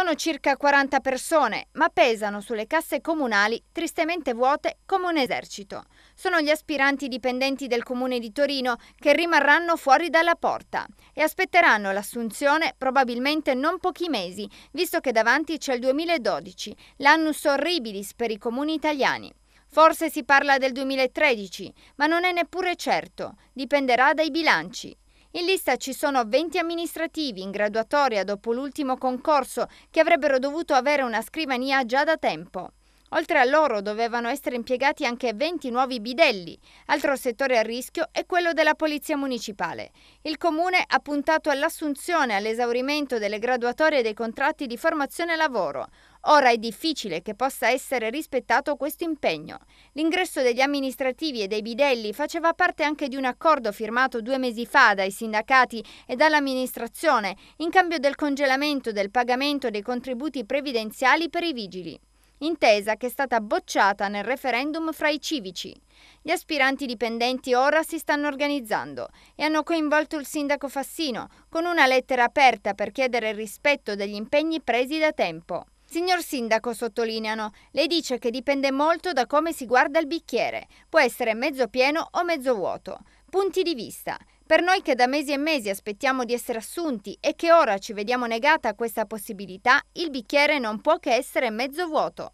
Sono circa 40 persone, ma pesano sulle casse comunali tristemente vuote come un esercito. Sono gli aspiranti dipendenti del Comune di Torino che rimarranno fuori dalla porta e aspetteranno l'assunzione probabilmente non pochi mesi, visto che davanti c'è il 2012, l'annus horribilis per i comuni italiani. Forse si parla del 2013, ma non è neppure certo, dipenderà dai bilanci in lista ci sono 20 amministrativi in graduatoria dopo l'ultimo concorso che avrebbero dovuto avere una scrivania già da tempo. Oltre a loro dovevano essere impiegati anche 20 nuovi bidelli. Altro settore a rischio è quello della Polizia Municipale. Il Comune ha puntato all'assunzione e all'esaurimento delle graduatorie dei contratti di formazione lavoro. Ora è difficile che possa essere rispettato questo impegno. L'ingresso degli amministrativi e dei bidelli faceva parte anche di un accordo firmato due mesi fa dai sindacati e dall'amministrazione in cambio del congelamento del pagamento dei contributi previdenziali per i vigili intesa che è stata bocciata nel referendum fra i civici. Gli aspiranti dipendenti ora si stanno organizzando e hanno coinvolto il sindaco Fassino con una lettera aperta per chiedere il rispetto degli impegni presi da tempo. Signor Sindaco, sottolineano, lei dice che dipende molto da come si guarda il bicchiere, può essere mezzo pieno o mezzo vuoto. Punti di vista. Per noi che da mesi e mesi aspettiamo di essere assunti e che ora ci vediamo negata questa possibilità, il bicchiere non può che essere mezzo vuoto.